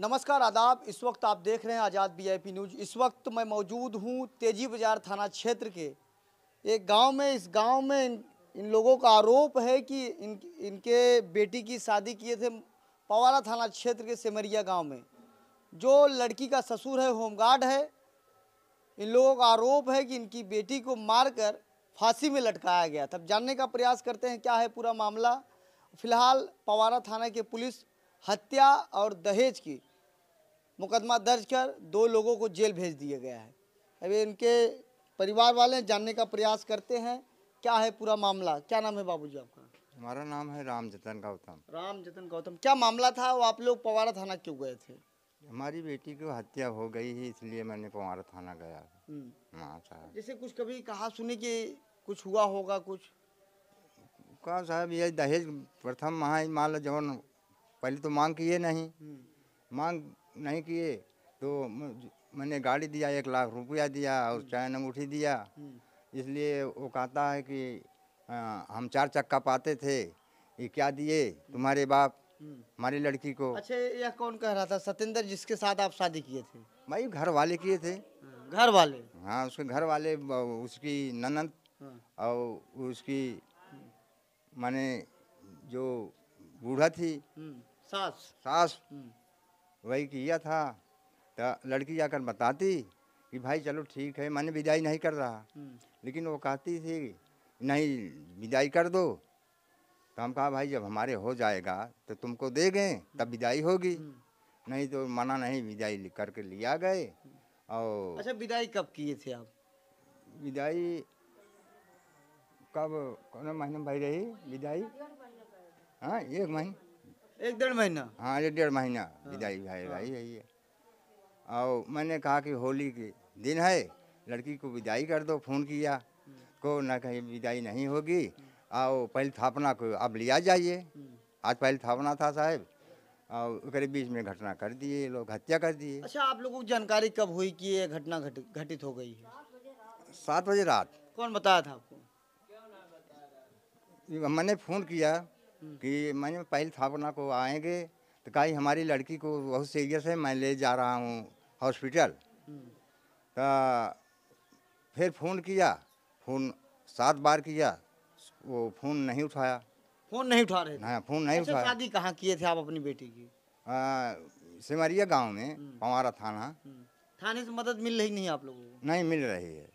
नमस्कार आदाब इस वक्त आप देख रहे हैं आज़ाद बीआईपी न्यूज इस वक्त मैं मौजूद हूँ तेजी बाजार थाना क्षेत्र के एक गांव में इस गांव में इन, इन लोगों का आरोप है कि इन इनके बेटी की शादी किए थे पवारा थाना क्षेत्र के सेमरिया गांव में जो लड़की का ससुर है होमगार्ड है इन लोगों का आरोप है कि इनकी बेटी को मारकर फांसी में लटकाया गया तब जानने का प्रयास करते हैं क्या है पूरा मामला फिलहाल पवारा थाना के पुलिस हत्या और दहेज की मुकदमा दर्ज कर दो लोगों को जेल भेज दिया गया है अभी इनके परिवार वाले जानने का प्रयास करते हैं क्या है पूरा मामला क्या नाम है बाबूजी आपका हमारा नाम है राम जतन गौतम राम जतन गौतम क्या मामला था वो आप लोग पवारा थाना क्यों गए थे हमारी बेटी की हत्या हो गई है इसलिए मैंने पवारा थाना गया हम्म। हाँ, जैसे कुछ कभी कहा सुने कि कुछ हुआ होगा कुछ कहा साहब ये दहेज प्रथम माला जवन पहले तो मांग किए नहीं हम्म। मांग नहीं किए तो मैंने गाड़ी दिया एक लाख रुपया दिया और हम्म। चैन अंगूठी दिया हम्म। इसलिए वो कहता है कि आ, हम चार चक्का पाते थे ये क्या दिए तुम्हारे बाप हमारी लड़की को अच्छा यह कौन कह रहा था सतेंद्र जिसके साथ आप शादी किए थे भाई घर वाले किए थे हाँ, घर वाले हाँ उसके घर वाले उसकी ननद हाँ। और उसकी माने जो बूढ़ा थी सास सास हम्म। वही किया था तो लड़की जाकर बताती कि भाई चलो ठीक है मैंने विदाई नहीं कर रहा हम्म। लेकिन वो कहती थी नहीं विदाई कर दो तो हम कहा भाई जब हमारे हो जाएगा तो तुमको दे गए तब विदाई होगी हम्म। नहीं तो मना नहीं विदाई करके लिया गए और अच्छा विदाई कब किए थे आप विदाई कब कौन महीने भाई रही विदाई हाँ एक महीने एक डेढ़ महीना हाँ एक डेढ़ महीना हाँ, विदाई भाई हाँ। भाई यही है और मैंने कहा कि होली के दिन है लड़की को विदाई कर दो फ़ोन किया हम्म। को ना कहीं विदाई नहीं होगी और हम्म। पहले थापना को अब लिया जाइए हम्म। आज पहले थापना था साहब और करीब बीच में घटना कर दिए लोग हत्या कर दिए अच्छा आप लोगों को जानकारी कब हुई कि ये घटना घटित हो गई है सात बजे रात कौन बताया था आपको मैंने फ़ोन किया कि मैंने पहली थापना को आएंगे तो कहा हमारी लड़की को बहुत सीरियस है मैं ले जा रहा हूँ हॉस्पिटल तो फिर फ़ोन किया फ़ोन सात बार किया वो फ़ोन नहीं उठाया फ़ोन नहीं उठा रहे हाँ फ़ोन नहीं अच्छा, उठाया शादी कहाँ किए थे आप अपनी बेटी की सिमरिया गांव में पवारा हम्म। थाना हम्म। थाने से मदद मिल रही नहीं आप लोगों को नहीं मिल रही है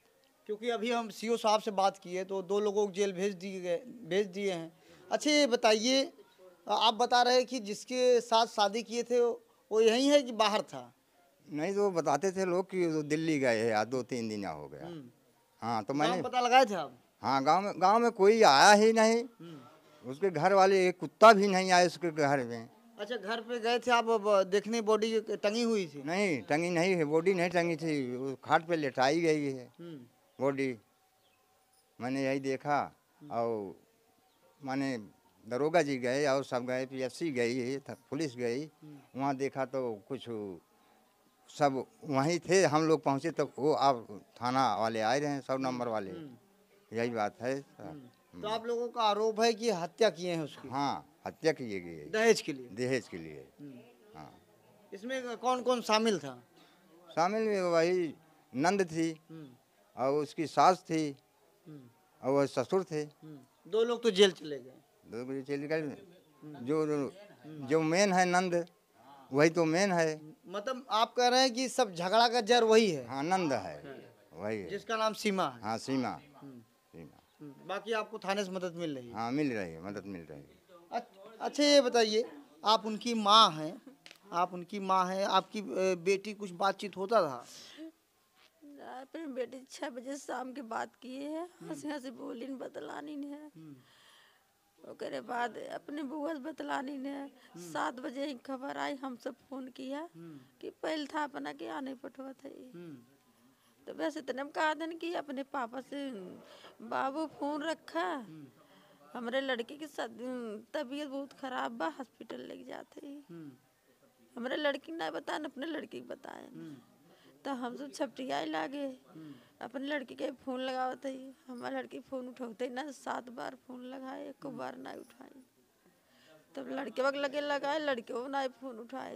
क्योंकि अभी हम सीओ e साहब से बात किए तो दो लोगों को जेल भेज दिए गए भेज दिए हैं अच्छा ये बताइए आप बता रहे कि जिसके साथ शादी किए थे वो यहीं है कि बाहर था नहीं तो बताते थे लोग कि वो दिल्ली गए हैं दो तीन दिन हो गया हम्म। हाँ तो मैंने पता लगाए थे आप हाँ गांव में गांव में कोई आया ही नहीं हम्म। उसके घर वाले एक कुत्ता भी नहीं आया उसके घर में अच्छा घर पे गए थे आप देखने बॉडी टंगी हुई थी नहीं टंगी नहीं है बॉडी नहीं टंगी थी खाट पे लेटाई गई है हम्म। बॉडी मैंने यही देखा और माने दरोगा जी गए और सब गए पी एफ सी गई पुलिस गई वहाँ देखा तो कुछ सब वहीं थे हम लोग पहुँचे तो वो आप थाना वाले आए रहे हैं सब नंबर हम्म, वाले हम्म। यही बात है हम्म, तो आप लोगों का आरोप है कि हत्या किए हैं उसकी हाँ हत्या किए गए दहेज के लिए दहेज के लिए हाँ इसमें कौन कौन शामिल था शामिल में वही नंद थी और उसकी सास थी और वह ससुर थे दो लोग तो जेल चले गए दो बजे जेल निकल गए जो जो मेन है नंद वही तो मेन है मतलब आप कह रहे हैं कि सब झगड़ा का जड़ वही है हाँ नंद है वही है जिसका नाम सीमा है हाँ सीमा हम्म। सीमा हम्म। बाकी आपको थाने से मदद मिल रही है हाँ मिल रही है मदद मिल रही है अच्छा ये बताइए आप उनकी माँ हैं आप उनकी माँ हैं आपकी बेटी कुछ बातचीत होता था कराया अपने बेटे छह बजे शाम के बात किए है हम्म। हंसी हंसी बोली बतलानी ने हम्म। ओकरे बाद अपने बुआ से बतलानी ने हम्म। सात बजे ही खबर आई हम सब फोन किया कि पहले था अपना के आने पटवा था तो बस इतने में कहा कि अपने पापा से बाबू फोन रखा हमारे लड़के की तबीयत बहुत खराब बा हॉस्पिटल लेके जाते हमारे लड़की ना बताए अपने लड़की बताए तो हम सब छपटिया लागे अपने लड़की के फोन लगावत ही हमारे लड़की फोन उठाते ना सात बार फोन लगाए एक बार ना उठाए तब लड़के वक्त लगे लगाए लड़के वो ना फोन उठाए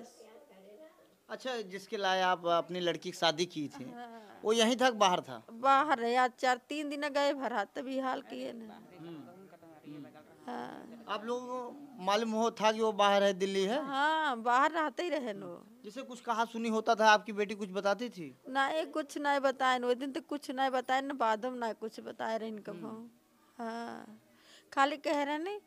अच्छा जिसके लाए आप अपनी लड़की की शादी की थी हाँ। वो यहीं था बाहर था बाहर है यार चार तीन दिन गए भरा तभी तो हाल किए ना हम्म। हाँ आप लोगों को मालूम हो था कि वो बाहर है दिल्ली है हाँ बाहर रहते ही रहे लोग जैसे कुछ कहा सुनी होता था आपकी बेटी कुछ बताती थी ना एक कुछ ना बताए वो दिन तो कुछ ना बताए ना बाद ना कुछ बताए रहे इनका हम्म। हाँ खाली कह रहे नहीं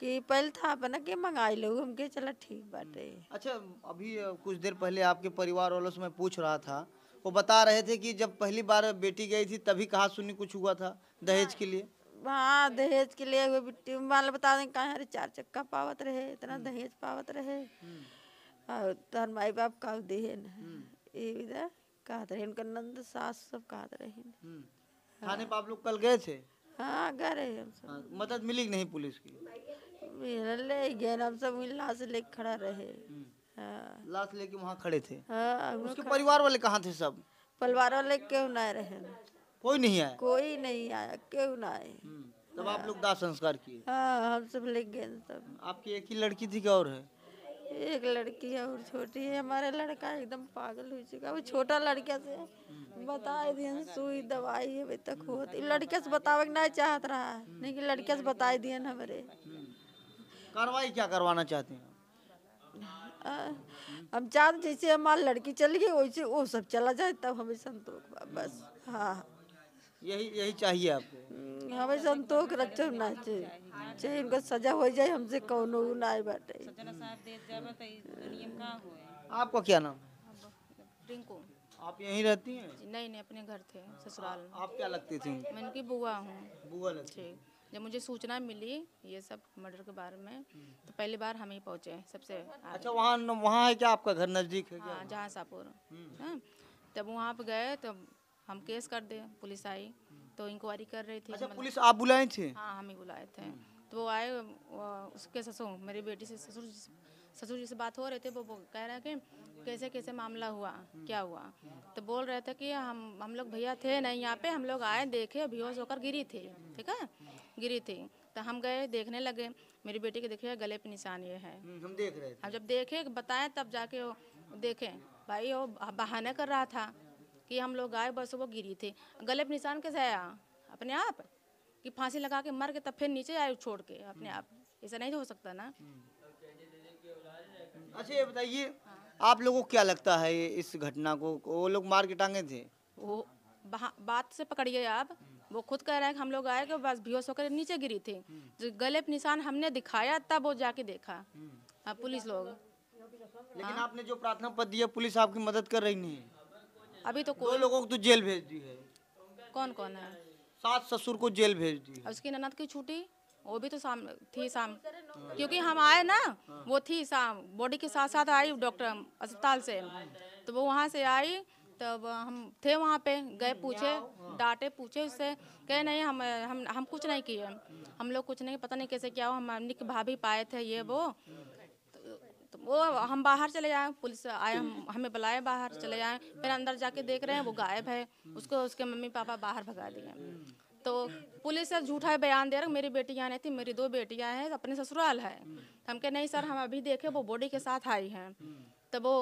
कि पहले था अपना के मंगाई लो हम के चला ठीक बात है हम्म। अच्छा अभी कुछ देर पहले आपके परिवार वालों से मैं पूछ रहा था वो बता रहे थे कि जब पहली बार बेटी गई थी तभी कहा सुनी कुछ हुआ था दहेज हाँ। के लिए हाँ दहेज के लिए बिट्टी मान बता दें कहा चार चक्का पावत रहे इतना हम्म। दहेज पावत रहे हम्म। और तार तो माई बाप का देहे हम्म। न रहे उनका नंद सास सब कहत रहे हाँ। थाने पाप लोग कल गए थे हाँ गए रहे हम सब हाँ, मदद मिली नहीं पुलिस की ले गए हम सब लाश ले खड़ा रहे हाँ। लाश लेके वहाँ खड़े थे हाँ, उसके परिवार वाले कहाँ थे सब परिवार वाले क्यों ना रहे कोई नहीं आया कोई नहीं आया क्यों ना आए हम्म, तब आप लोग दाह संस्कार किए हाँ हम सब ले गए तब आपकी एक ही लड़की थी क्या और है एक लड़की है और छोटी है हमारा लड़का एकदम पागल हो चुका है वो छोटा लड़का से बताए दिए सुई दवाई अभी तक होती तो। लड़के से बतावे नहीं चाहत रहा है लेकिन लड़के से बताए दिए हमारे कार्रवाई क्या करवाना चाहते हैं हम चाहते जैसे हमारी लड़की चली गई वैसे वो सब चला जाए तब हमें संतोष बस हाँ यही यही चाहिए आपको हम्म, हमें संतोष रक्षक ना चाहिए चाहे इनको सजा हो जाए हमसे कौन ना बाटे आपका क्या नाम रिंकू आप यहीं रहती हैं नहीं नहीं अपने घर थे ससुराल में आप क्या लगती थी मैं इनकी बुआ हूँ बुआ ठीक जब मुझे सूचना मिली ये सब मर्डर के बारे में तो पहली बार हम ही पहुँचे सबसे अच्छा वहाँ वहाँ है क्या आपका घर नज़दीक है हाँ जहाँ सापुर हम्म। हाँ, तब वहाँ पे गए तो हम केस कर दे पुलिस आई तो इंक्वायरी कर रही थी अच्छा मतलब, पुलिस आप बुलाए थे हाँ हम ही बुलाए थे हम्म। तो वो आए उसके ससुर मेरी बेटी से ससुर ससुर जी से बात हो रहे थे वो, वो कह रहे कि कैसे कैसे मामला हुआ क्या हुआ तो बोल रहे थे कि हम हम लोग भैया थे नहीं यहाँ पे हम लोग आए देखे बेहोश होकर गिरी थी ठीक है गिरी थी तो हम गए देखने लगे मेरी बेटी के देखिए गले पे निशान ये है हम्म, हम देख रहे थे हम जब देखे बताएं तब जाके देखें भाई वो बहाना कर रहा था कि हम लोग आए बस वो गिरी थे गले पर निशान कैसे आया अपने आप कि फांसी लगा के मर के तब फिर नीचे आए छोड़ के अपने आप ऐसा नहीं तो हो सकता ना अच्छा ये बताइए आप लोगों को क्या लगता है इस घटना को वो लोग मार के टांगे थे वो बात से पकड़िए आप वो खुद कह रहा है कि हम लोग आए के बस बेहोश होकर नीचे गिरी थी जो गले पर निशान हमने दिखाया तब वो जाके देखा हाँ पुलिस लोग लेकिन आपने जो प्रार्थना पद दिया पुलिस आपकी मदद कर रही नहीं अभी तो दो लोगों को तो जेल भेज दी है कौन कौन है सास ससुर को जेल भेज दी है। उसकी ननद की छुट्टी वो भी तो शाम थी शाम क्योंकि हम आए ना वो थी शाम बॉडी के साथ साथ आई डॉक्टर अस्पताल से तो वो वहाँ से आई तब हम थे वहाँ पे गए पूछे डांटे पूछे उससे कहे नहीं हम हम हम कुछ नहीं किए हम लोग कुछ नहीं पता नहीं कैसे क्या हो हम निक भाभी पाए थे ये वो वो हम बाहर चले जाए पुलिस आए हम हमें बुलाए बाहर चले जाए फिर अंदर जाके देख रहे हैं वो गायब है उसको उसके मम्मी पापा बाहर भगा दिए तो पुलिस सर झूठा बयान दे रहा मेरी बेटियाँ नहीं थी मेरी दो बेटियाँ हैं अपने ससुराल है तो हम कह नहीं सर हम अभी देखे वो बॉडी के साथ आई हैं तो वो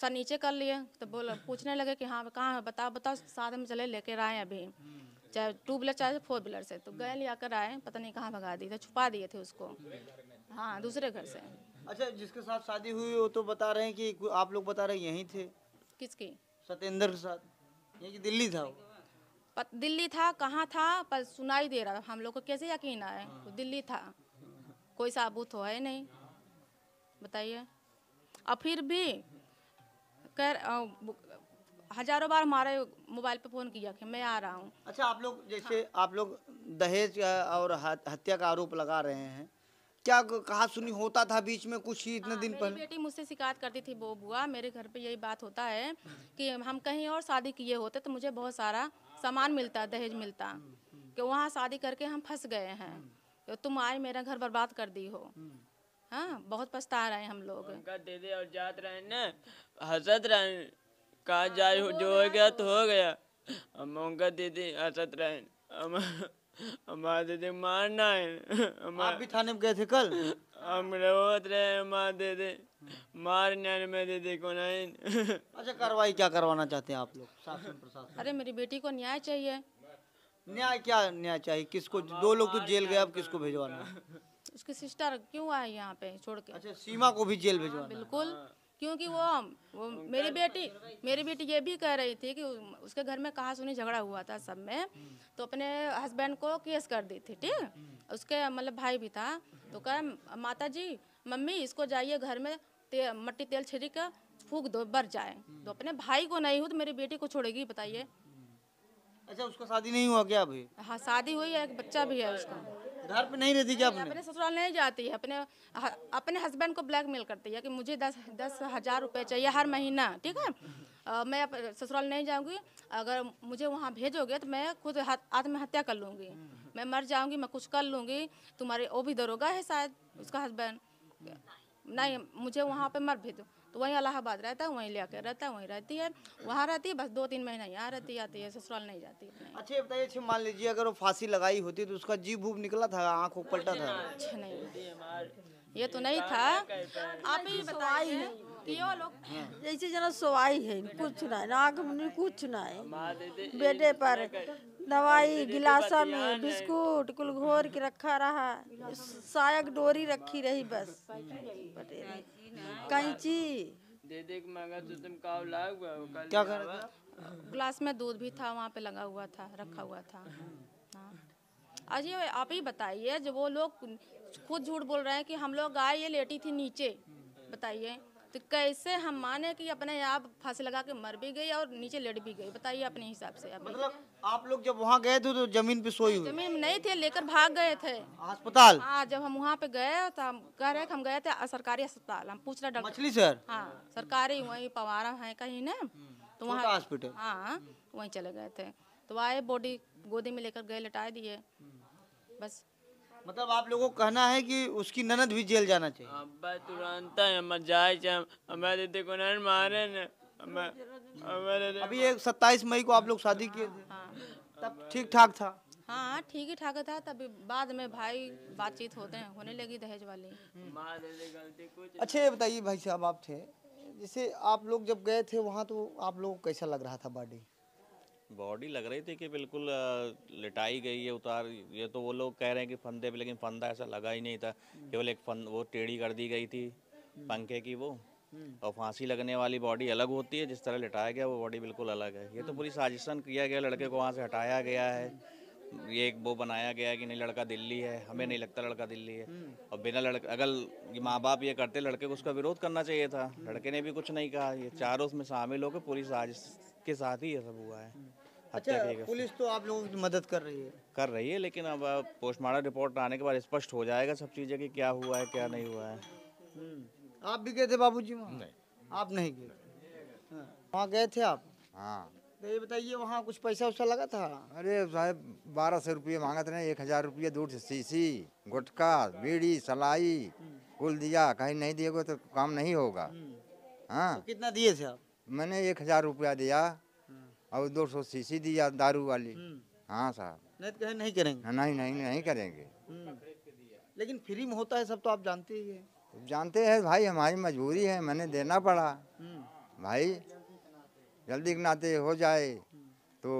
सर नीचे कर लिए तो बोला पूछने लगे कि हाँ कहाँ है बताओ बताओ साथ में चले लेकर आए अभी चाहे टू व्हीलर चाहे फोर व्हीलर से तो गए ले आकर आए पता नहीं कहाँ भगा दिए थे छुपा दिए थे उसको हाँ दूसरे घर से अच्छा जिसके साथ शादी हुई वो तो बता रहे हैं कि आप लोग बता रहे यहीं थे किसकी सत्येंद्र के साथ यही दिल्ली था वो दिल्ली था कहाँ था पर सुनाई दे रहा हम लोग को कैसे यकीन आए हाँ। दिल्ली था कोई साबुत हो तो है नहीं बताइए और फिर भी कर हजारों बार हमारे मोबाइल पे फ़ोन किया कि मैं आ रहा हूँ अच्छा आप लोग जैसे हाँ। आप लोग दहेज और हत्या का आरोप लगा रहे हैं क्या कहा सुनी होता था बीच में कुछ ही इतने हाँ, दिन पहले बेटी मुझसे शिकायत करती थी वो बुआ मेरे घर पे यही बात होता है कि हम कहीं और शादी किए होते तो मुझे बहुत सारा सामान मिलता दहेज मिलता कि वहाँ शादी करके हम फंस गए हैं तो तुम आए मेरा घर बर्बाद कर दी हो हाँ बहुत पछता रहे हैं हम लोग दे दे और जात रहे ना हंसत रहे कहा जाए जो हो गया तो हो गया हम उनका दीदी हसत रहे हमारे दे मारना है आप भी थाने में गए थे कल हम रोत रहे हमारे दे दे मारने में दे दे को नहीं अच्छा कार्रवाई क्या करवाना चाहते हैं आप लोग शासन प्रशासन अरे मेरी बेटी को न्याय चाहिए न्याय क्या न्याय चाहिए किसको दो लोग तो जेल गए अब किसको भिजवाना उसकी सिस्टर क्यों आए यहाँ पे छोड़ के अच्छा सीमा को भी जेल हाँ, भिजवाना बिल्कुल क्योंकि वो हाँ। वो मेरी बेटी मेरी बेटी ये भी कह रही थी कि उसके घर में कहा सुनी झगड़ा हुआ था सब में हम्म। तो अपने हस्बैंड को केस कर दी थी ठीक हम्म। उसके मतलब भाई भी था तो कह माता जी मम्मी इसको जाइए घर में ते, मट्टी तेल छिड़ी कर फूक दो बर जाए तो हम्म। अपने भाई को नहीं हो तो मेरी बेटी को छोड़ेगी बताइए अच्छा उसका शादी नहीं हुआ क्या अभी हाँ शादी हुई है एक बच्चा भी है उसका घर पे नहीं रहती क्या अपने अपने ससुराल नहीं जाती है अपने अपने हस्बैंड को ब्लैकमेल करती है कि मुझे दस दस हज़ार रुपये चाहिए हर महीना ठीक है आ, मैं ससुराल नहीं जाऊंगी अगर मुझे वहाँ भेजोगे तो मैं खुद आत्महत्या कर लूँगी मैं मर जाऊँगी मैं कुछ कर लूँगी तुम्हारे वो भी दरोगा है शायद उसका हस्बैंड नहीं मुझे वहाँ पर मर भेजो तो वहीं इलाहाबाद रहता है वहीं लेकर रहता है वहीं रहती है वहाँ रहती है बस दो तीन महीना यहाँ रहती आती है ससुराल नहीं जाती अच्छा ये बताइए अच्छा, मान लीजिए अगर वो फांसी लगाई होती तो उसका जीव भूप निकला था आँख उपलटा था अच्छा नहीं ये तो नहीं था आप ही बताई कि हाँ। जैसे जना सोवाई है कुछ ना नाक में कुछ ना है बेटे पर दवाई गिलासा में बिस्कुट कुल घोर के रखा रहा सायक डोरी रखी रही बस हाँ। कैंची दे मांगा तो तुम का हुआ क्या कर ग्लास में दूध भी था वहाँ पे लगा हुआ था रखा हुआ था अजी हाँ। आप ही बताइए जो वो लोग खुद झूठ बोल रहे हैं कि हम लोग गाय ये लेटी थी नीचे बताइए तो कैसे हम माने कि अपने आप फांसी लगा के मर भी गई और नीचे लेट भी गई बताइए अपने हिसाब से आप मतलब आप लोग जब वहाँ गए थे तो जमीन पे सोई हुई जमीन नहीं थे लेकर भाग गए थे अस्पताल हाँ जब हम वहाँ पे गए तो हम कह रहे हम गए थे सरकारी अस्पताल हम पूछ रहे डॉक्टर मछली हाँ सरकारी वही पवारा है कहीं ना तो वहाँ हॉस्पिटल हाँ वही चले गए थे तो आए बॉडी गोदी में लेकर गए लटाए दिए बस मतलब आप लोगों को कहना है कि उसकी ननद भी जेल जाना चाहिए हाँ, तो तो- अभी एक सत्ताईस मई को आप लोग शादी किए हाँ। तब ठीक ठाक था हाँ ठीक ही ठाक था तभी बाद में भाई बातचीत होते हैं होने लगी दहेज वाली अच्छा ये बताइए भाई साहब आप थे जैसे आप लोग जब गए थे वहाँ तो आप लोग कैसा लग रहा था बॉडी बॉडी लग रही थी कि बिल्कुल लिटाई गई है उतार ये तो वो लोग कह रहे हैं कि फंदे पे लेकिन फंदा ऐसा लगा ही नहीं था केवल एक फंद वो टेढ़ी कर दी गई थी हम्म। पंखे की वो हम्म। और फांसी लगने वाली बॉडी अलग होती है जिस तरह लिटाया गया वो बॉडी बिल्कुल अलग है ये तो हम्म। पूरी साजिशन किया गया लड़के को वहाँ से हटाया गया है ये एक वो बनाया गया कि नहीं लड़का दिल्ली है हमें नहीं लगता लड़का दिल्ली है और बिना लड़का अगर माँ बाप ये करते लड़के को उसका विरोध करना चाहिए था लड़के ने भी कुछ नहीं कहा ये चारों उसमें शामिल होकर पूरी साजिश के साथ ही ये सब हुआ है अच्छा पुलिस तो आप लोगों की मदद कर रही है कर रही है लेकिन अब पोस्टमार्टम रिपोर्ट आने के बाद स्पष्ट हो जाएगा सब चीज़ें कि क्या हुआ है क्या नहीं हुआ है हम्म। आप भी गए थे बाबू जी वहाँ आप नहीं गए हाँ। वहाँ गए थे आप हाँ तो ये बताइए वहाँ कुछ पैसा उसका लगा था अरे साहब बारह सौ रुपये मांगा था एक हज़ार रुपये दूर से शीशी गुटखा बीड़ी सलाई हम्म। कुल दिया कहीं नहीं दिएगा तो काम नहीं होगा हम्म। हाँ तो कितना दिए थे आप मैंने एक हज़ार रुपया दिया और दो सौ सी दिया दारू वाली हम्म। हाँ साहब नहीं तो नहीं करेंगे हाँ, नहीं नहीं नहीं करेंगे हम्म। लेकिन फ्री में होता है सब तो आप जानते ही है जानते हैं भाई हमारी मजबूरी है मैंने देना पड़ा हम्म। भाई जल्दी नाते हो जाए तो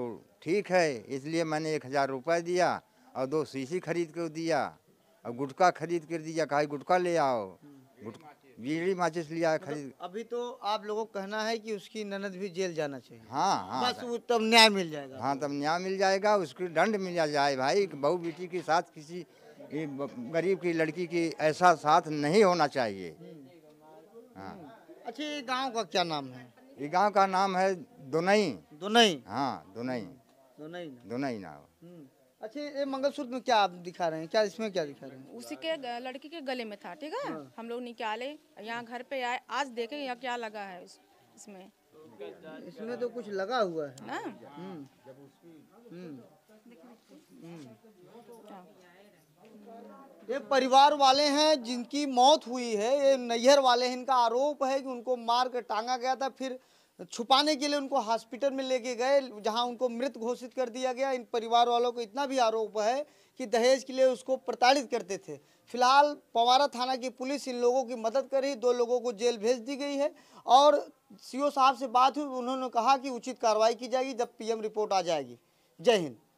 ठीक है इसलिए मैंने एक हज़ार रुपये दिया और दो शीशी खरीद कर दिया और गुटखा खरीद कर दिया कहा गुटखा ले आओ गुटखा बिजली माचिस लिया है मतलब खरीद अभी तो आप लोगों को कहना है कि उसकी ननद भी जेल जाना चाहिए हाँ हाँ बस हाँ। वो तब न्याय मिल जाएगा हाँ तब न्याय मिल जाएगा उसकी दंड मिल जाए भाई बहू बेटी के साथ किसी गरीब की लड़की की ऐसा साथ नहीं होना चाहिए हाँ अच्छा ये गाँव का क्या नाम है ये गाँव का नाम है दुनई दुनई हाँ दुनई दुनई दुनई नाम अच्छा ये मंगलसूत्र में क्या आप दिखा रहे हैं क्या इसमें क्या दिखा रहे हैं उसी के लड़की के गले में था ठीक है हाँ। हम लोग निकाले यहाँ घर पे आए आज देखे यहाँ क्या लगा है इस, इसमें इसमें तो कुछ लगा हुआ है ना हाँ। हम्म। हम्म। हम्म। ये परिवार वाले हैं जिनकी मौत हुई है ये नैहर वाले हैं इनका आरोप है कि उनको मार कर टांगा गया था फिर छुपाने के लिए उनको हॉस्पिटल में लेके गए जहां उनको मृत घोषित कर दिया गया इन परिवार वालों को इतना भी आरोप है कि दहेज के लिए उसको प्रताड़ित करते थे फिलहाल पवारा थाना की पुलिस इन लोगों की मदद कर रही दो लोगों को जेल भेज दी गई है और सीओ साहब से बात हुई उन्होंने कहा कि उचित कार्रवाई की जाएगी जब पीएम रिपोर्ट आ जाएगी जय हिंद